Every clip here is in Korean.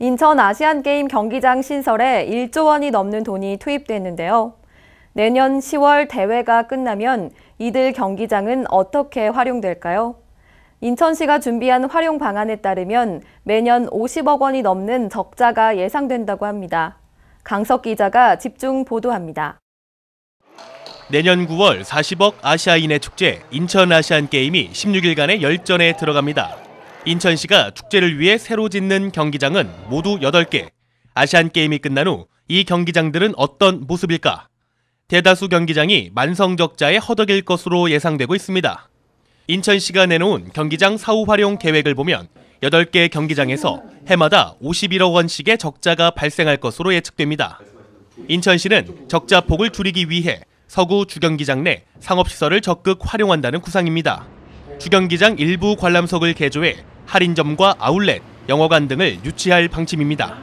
인천 아시안게임 경기장 신설에 1조 원이 넘는 돈이 투입됐는데요. 내년 10월 대회가 끝나면 이들 경기장은 어떻게 활용될까요? 인천시가 준비한 활용 방안에 따르면 매년 50억 원이 넘는 적자가 예상된다고 합니다. 강석 기자가 집중 보도합니다. 내년 9월 40억 아시아인의 축제 인천 아시안게임이 16일간의 열전에 들어갑니다. 인천시가 축제를 위해 새로 짓는 경기장은 모두 8개. 아시안 게임이 끝난 후 이 경기장들은 어떤 모습일까? 대다수 경기장이 만성적자에 허덕일 것으로 예상되고 있습니다. 인천시가 내놓은 경기장 사후 활용 계획을 보면 8개 경기장에서 해마다 51억 원씩의 적자가 발생할 것으로 예측됩니다. 인천시는 적자 폭을 줄이기 위해 서구 주경기장 내 상업시설을 적극 활용한다는 구상입니다. 주경기장 일부 관람석을 개조해 할인점과 아울렛, 영화관 등을 유치할 방침입니다.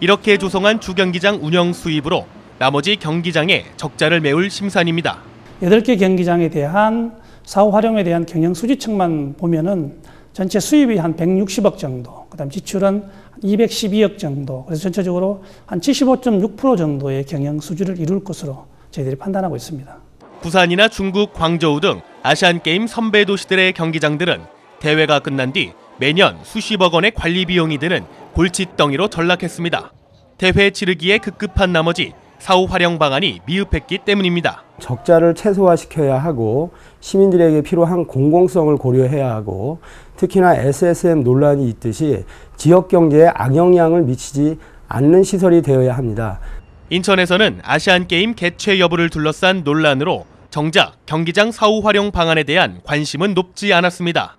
이렇게 조성한 주경기장 운영 수입으로 나머지 경기장에 적자를 메울 심산입니다. 8개 경기장에 대한 사후 활용에 대한 경영 수지책만 보면은 전체 수입이 한 160억 정도, 그다음 지출은 212억 정도. 그래서 전체적으로 한 75.6% 정도의 경영 수지를 이룰 것으로 저희들이 판단하고 있습니다. 부산이나 중국, 광저우 등 아시안 게임 선배 도시들의 경기장들은 대회가 끝난 뒤 매년 수십억 원의 관리 비용이 드는 골칫덩이로 전락했습니다. 대회 치르기에 급급한 나머지 사후 활용 방안이 미흡했기 때문입니다. 적자를 최소화시켜야 하고 시민들에게 필요한 공공성을 고려해야 하고 특히나 SSM 논란이 있듯이 지역 경제에 악영향을 미치지 않는 시설이 되어야 합니다. 인천에서는 아시안 게임 개최 여부를 둘러싼 논란으로 정작 경기장 사후 활용 방안에 대한 관심은 높지 않았습니다.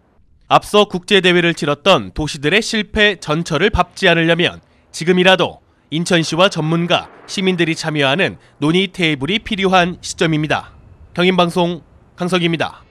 앞서 국제대회를 치렀던 도시들의 실패 전철을 밟지 않으려면 지금이라도 인천시와 전문가, 시민들이 참여하는 논의 테이블이 필요한 시점입니다. 경인방송 강석입니다.